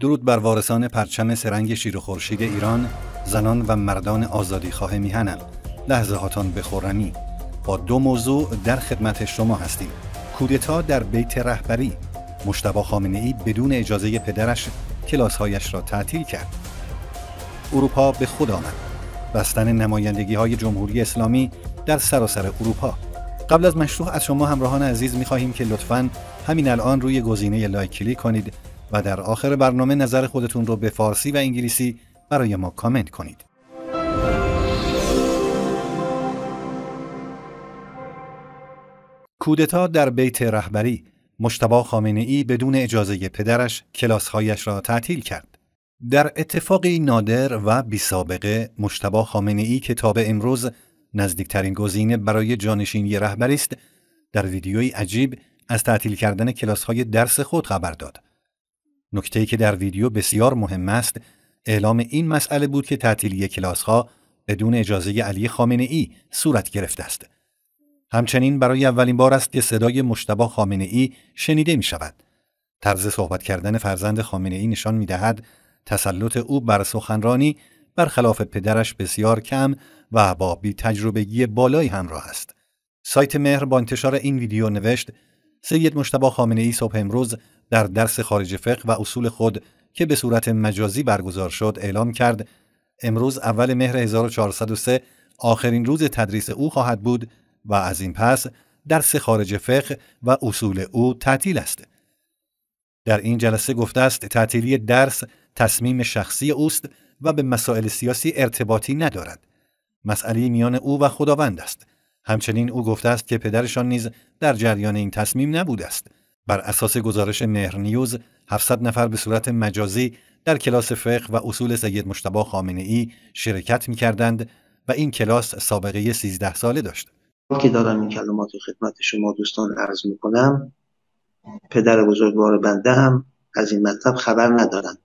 درود بر وارثان پرچم سرنگ شیر ایران زنان و مردان آزادیخواه میهنم لحظه هاتان به خورمی با دو موضوع در خدمت شما هستیم کودتا در بیت رهبری مشتبه خامنه ای بدون اجازه پدرش کلاسهایش را تعطیل کرد اروپا به خود آمد بستن نمایندگی های جمهوری اسلامی در سراسر اروپا قبل از مشروع از شما همراهان عزیز می خواهیم که لطفاً همین الان روی گزینه لایک کلیک کنید و در آخر برنامه نظر خودتون رو به فارسی و انگلیسی برای ما کامنت کنید. کودتا در بیت رهبری مشتبا خامنه ای بدون اجازه پدرش کلاسهایش را تعطیل کرد. در اتفاقی نادر و بی سابقه مشتبه خامنه ای کتاب امروز نزدیکترین گزینه برای جانشینی رهبری است در ویدیوی عجیب از تعطیل کردن کلاسهای درس خود خبر داد. نکته‌ای که در ویدیو بسیار مهم است اعلام این مسئله بود که تعطیلی کلاسها بدون اجازه علی خامنه ای صورت گرفته است. همچنین برای اولین بار است که صدای مشتبا خامنه ای شنیده می شود. طرز صحبت کردن فرزند خامنه ای نشان می دهد تسلط او بر سخنرانی برخلاف پدرش بسیار کم و با بی تجربگی بالایی همراه است. سایت مهر با انتشار این ویدیو نوشت سید مشتبه خامنه ای صبح امروز در درس خارج فقه و اصول خود که به صورت مجازی برگزار شد اعلام کرد امروز اول مهر 1403 آخرین روز تدریس او خواهد بود و از این پس درس خارج فقه و اصول او تعطیل است. در این جلسه گفته است تعطیلی درس تصمیم شخصی اوست و به مسائل سیاسی ارتباطی ندارد. مسئله میان او و خداوند است. همچنین او گفته است که پدرشان نیز در جریان این تصمیم نبوده است. بر اساس گزارش مهر نیوز 700 نفر به صورت مجازی در کلاس فقه و اصول سید مشتبه خامنه ای شرکت می کردند و این کلاس سابقه 13 ساله داشت. که دارم این کلمات خدمت شما دوستان عرض می کنم پدر بزرگوار بنده هم از این مطلب خبر ندارند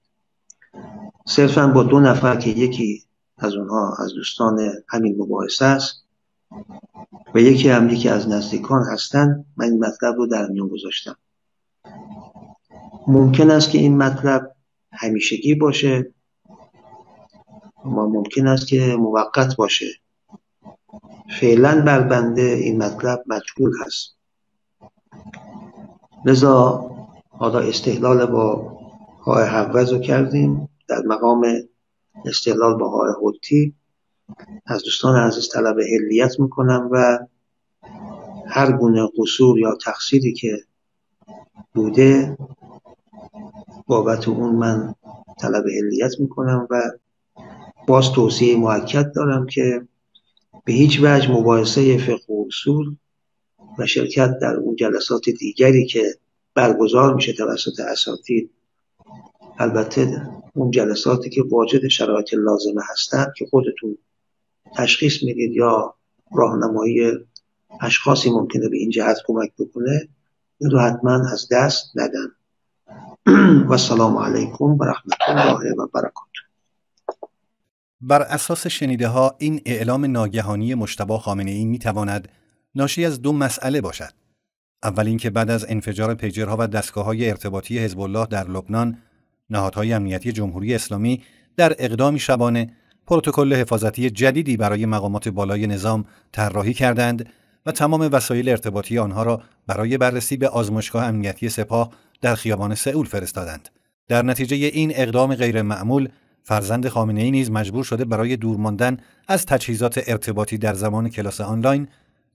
صرفا با دو نفر که یکی از اونها از دوستان همین مباحثه است و یکی هم یکی از نزدیکان هستند من این مطلب رو در میان گذاشتم ممکن است که این مطلب همیشگی باشه اما ممکن است که موقت باشه فعلا بر بنده این مطلب مجهول هست لذا حالا استحلال با های حوض رو کردیم در مقام استحلال با های حتی از دوستان عزیز طلب هلیت میکنم و هر گونه قصور یا تقصیری که بوده بابت اون من طلب هلیت میکنم و باز توصیه موکد دارم که به هیچ وجه مباحثه فقه و اصول و شرکت در اون جلسات دیگری که برگزار میشه توسط اساتید البته اون جلساتی که واجد شرایط لازمه هستند که خودتون تشخیص میدید یا راهنمایی اشخاصی ممکنه به این جهت کمک بکنه این رو حتما از دست ندن و سلام علیکم و رحمت الله و برکات بر اساس شنیده ها این اعلام ناگهانی مشتبه خامنه ای میتواند ناشی از دو مسئله باشد اول اینکه بعد از انفجار پیجرها و دستگاه های ارتباطی حزب الله در لبنان نهادهای امنیتی جمهوری اسلامی در اقدامی شبانه پروتکل حفاظتی جدیدی برای مقامات بالای نظام طراحی کردند و تمام وسایل ارتباطی آنها را برای بررسی به آزمایشگاه امنیتی سپاه در خیابان سئول فرستادند. در نتیجه این اقدام غیرمعمول فرزند خامنه نیز مجبور شده برای دور ماندن از تجهیزات ارتباطی در زمان کلاس آنلاین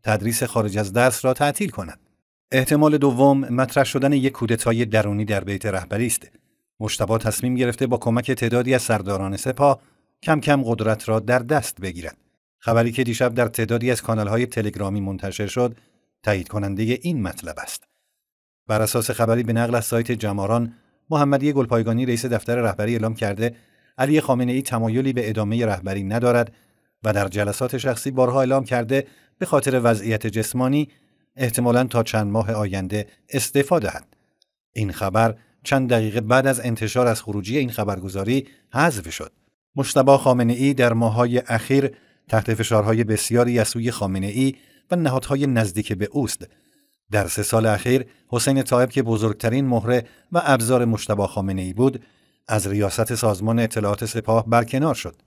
تدریس خارج از درس را تعطیل کند. احتمال دوم مطرح شدن یک کودتای درونی در بیت رهبری است. مشتبا تصمیم گرفته با کمک تعدادی از سرداران سپاه کم کم قدرت را در دست بگیرد. خبری که دیشب در تعدادی از های تلگرامی منتشر شد، تایید کننده این مطلب است. بر اساس خبری به نقل از سایت جماران، محمدی گلپایگانی رئیس دفتر رهبری اعلام کرده علی خامنه ای تمایلی به ادامه رهبری ندارد و در جلسات شخصی بارها اعلام کرده به خاطر وضعیت جسمانی احتمالا تا چند ماه آینده استعفا دهد. این خبر چند دقیقه بعد از انتشار از خروجی این خبرگزاری حذف شد. مشتبه خامنه ای در ماهای اخیر تحت فشارهای بسیاری از سوی خامنه ای و نهادهای نزدیک به اوست در سه سال اخیر حسین طایب که بزرگترین مهره و ابزار مشتبه خامنه ای بود از ریاست سازمان اطلاعات سپاه برکنار شد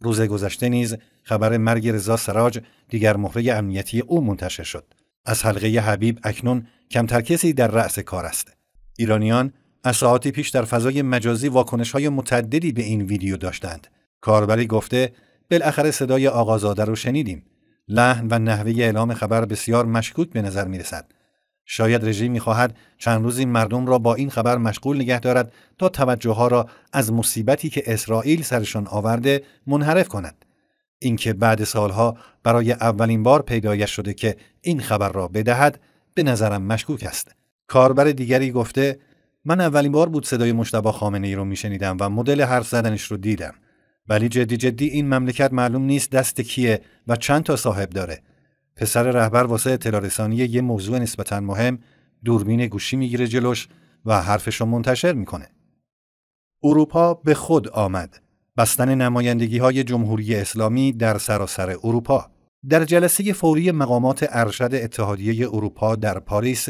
روز گذشته نیز خبر مرگ رضا سراج دیگر مهره امنیتی او منتشر شد از حلقه حبیب اکنون کمتر کسی در رأس کار است ایرانیان از پیش در فضای مجازی واکنش های متعددی به این ویدیو داشتند. کاربری گفته بالاخره صدای آقازاده رو شنیدیم. لحن و نحوه اعلام خبر بسیار مشکوک به نظر می رسد. شاید رژیم میخواهد چند روزی مردم را با این خبر مشغول نگه دارد تا توجه ها را از مصیبتی که اسرائیل سرشان آورده منحرف کند. اینکه بعد سالها برای اولین بار پیدایش شده که این خبر را بدهد به نظرم مشکوک است. کاربر دیگری گفته من اولین بار بود صدای مشتبه خامنه ای رو میشنیدم و مدل حرف زدنش رو دیدم ولی جدی جدی این مملکت معلوم نیست دست کیه و چند تا صاحب داره پسر رهبر واسه اطلاع یه موضوع نسبتا مهم دوربین گوشی میگیره جلوش و حرفش رو منتشر میکنه اروپا به خود آمد بستن نمایندگی های جمهوری اسلامی در سراسر اروپا در جلسه فوری مقامات ارشد اتحادیه اروپا در پاریس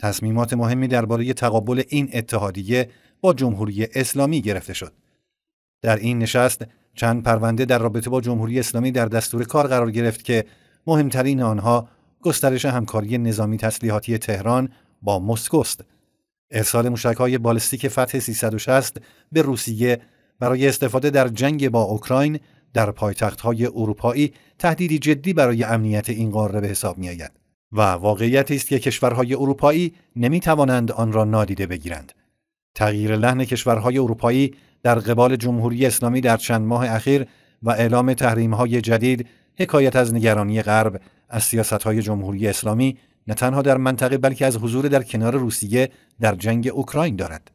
تصمیمات مهمی درباره تقابل این اتحادیه با جمهوری اسلامی گرفته شد. در این نشست چند پرونده در رابطه با جمهوری اسلامی در دستور کار قرار گرفت که مهمترین آنها گسترش همکاری نظامی تسلیحاتی تهران با مسکو است. ارسال های بالستیک فتح 360 به روسیه برای استفاده در جنگ با اوکراین در های اروپایی تهدیدی جدی برای امنیت این قاره به حساب می‌آید. و واقعیت است که کشورهای اروپایی نمی توانند آن را نادیده بگیرند. تغییر لحن کشورهای اروپایی در قبال جمهوری اسلامی در چند ماه اخیر و اعلام تحریم‌های جدید حکایت از نگرانی غرب از سیاست‌های جمهوری اسلامی نه تنها در منطقه بلکه از حضور در کنار روسیه در جنگ اوکراین دارد.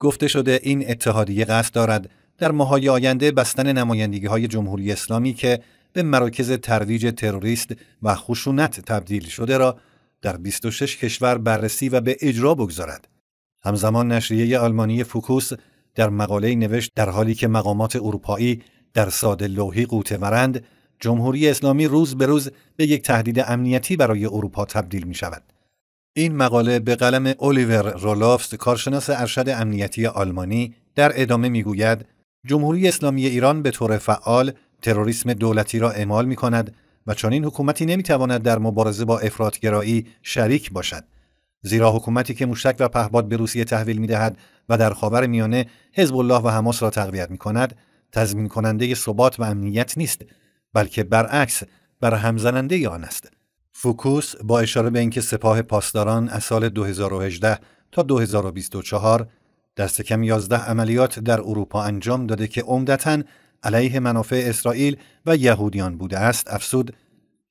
گفته شده این اتحادیه قصد دارد در ماهای آینده بستن نمایندگی های جمهوری اسلامی که به مراکز ترویج تروریست و خشونت تبدیل شده را در 26 کشور بررسی و به اجرا بگذارد. همزمان نشریه آلمانی فوکوس در مقاله نوشت در حالی که مقامات اروپایی در ساده لوحی قوطه ورند جمهوری اسلامی روز به روز به یک تهدید امنیتی برای اروپا تبدیل می شود. این مقاله به قلم اولیور رولافس کارشناس ارشد امنیتی آلمانی در ادامه میگوید جمهوری اسلامی ایران به طور فعال تروریسم دولتی را اعمال می کند و این حکومتی نمیتواند در مبارزه با افرادگرایی شریک باشد زیرا حکومتی که موشک و پهباد به روسیه تحویل می دهد و در خاور میانه حزب الله و حماس را تقویت می کند تضمین کننده ثبات و امنیت نیست بلکه برعکس بر همزننده آن است فوکوس با اشاره به اینکه سپاه پاسداران از سال 2018 تا 2024 دست کم 11 عملیات در اروپا انجام داده که عمدتا علیه منافع اسرائیل و یهودیان بوده است افسود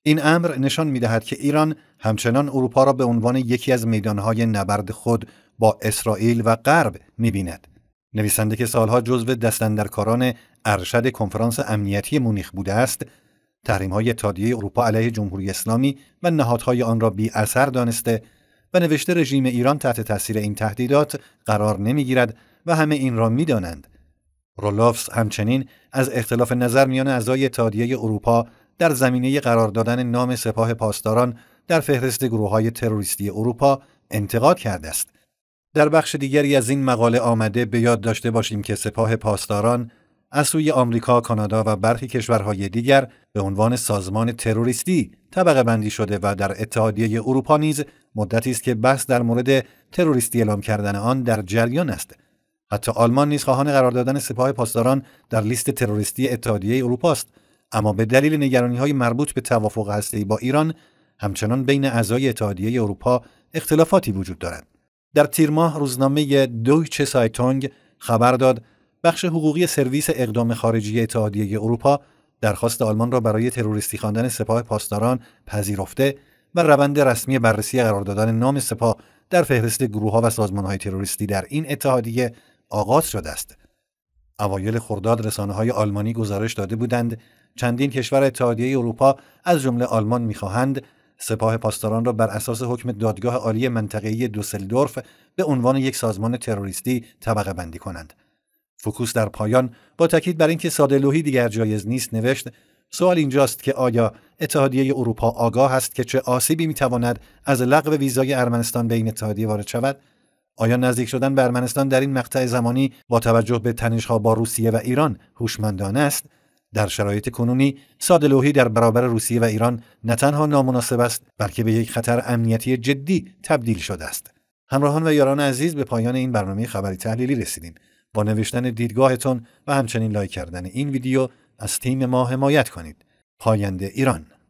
این امر نشان می دهد که ایران همچنان اروپا را به عنوان یکی از میدانهای نبرد خود با اسرائیل و غرب می بیند. نویسنده که سالها جزو دستندرکاران ارشد کنفرانس امنیتی مونیخ بوده است تحریم های اتحادیه اروپا علیه جمهوری اسلامی و نهادهای آن را بی اثر دانسته و نوشته رژیم ایران تحت تاثیر این تهدیدات قرار نمیگیرد و همه این را میدانند رولوفس همچنین از اختلاف نظر میان اعضای اتحادیه اروپا در زمینه قرار دادن نام سپاه پاسداران در فهرست های تروریستی اروپا انتقاد کرده است. در بخش دیگری از این مقاله آمده به یاد داشته باشیم که سپاه پاسداران از سوی آمریکا، کانادا و برخی کشورهای دیگر به عنوان سازمان تروریستی طبقه بندی شده و در اتحادیه اروپا نیز مدتی است که بحث در مورد تروریستی اعلام کردن آن در جریان است. حتی آلمان نیز خواهان قرار دادن سپاه پاسداران در لیست تروریستی اتحادیه اروپا است اما به دلیل نگرانی های مربوط به توافق هسته‌ای با ایران همچنان بین اعضای اتحادیه اروپا اختلافاتی وجود دارد در تیر ماه روزنامه دویچه سایتونگ خبر داد بخش حقوقی سرویس اقدام خارجی اتحادیه اروپا درخواست آلمان را برای تروریستی خواندن سپاه پاسداران پذیرفته و روند رسمی بررسی قرار دادن نام سپاه در فهرست گروهها و سازمانهای تروریستی در این اتحادیه آغاز شده است. اوایل خرداد رسانه های آلمانی گزارش داده بودند چندین کشور اتحادیه اروپا از جمله آلمان میخواهند سپاه پاسداران را بر اساس حکم دادگاه عالی منطقه‌ای دوسلدورف به عنوان یک سازمان تروریستی طبقه بندی کنند. فوکوس در پایان با تاکید بر اینکه سادهلوحی دیگر جایز نیست نوشت سوال اینجاست که آیا اتحادیه اروپا آگاه است که چه آسیبی میتواند از لغو ویزای ارمنستان به این اتحادیه وارد شود آیا نزدیک شدن به ارمنستان در این مقطع زمانی با توجه به تنشها با روسیه و ایران هوشمندانه است در شرایط کنونی سادلوهی در برابر روسیه و ایران نه تنها نامناسب است بلکه به یک خطر امنیتی جدی تبدیل شده است همراهان و یاران عزیز به پایان این برنامه خبری تحلیلی رسیدیم با نوشتن دیدگاهتون و همچنین لایک کردن این ویدیو از تیم ما حمایت کنید پاینده ایران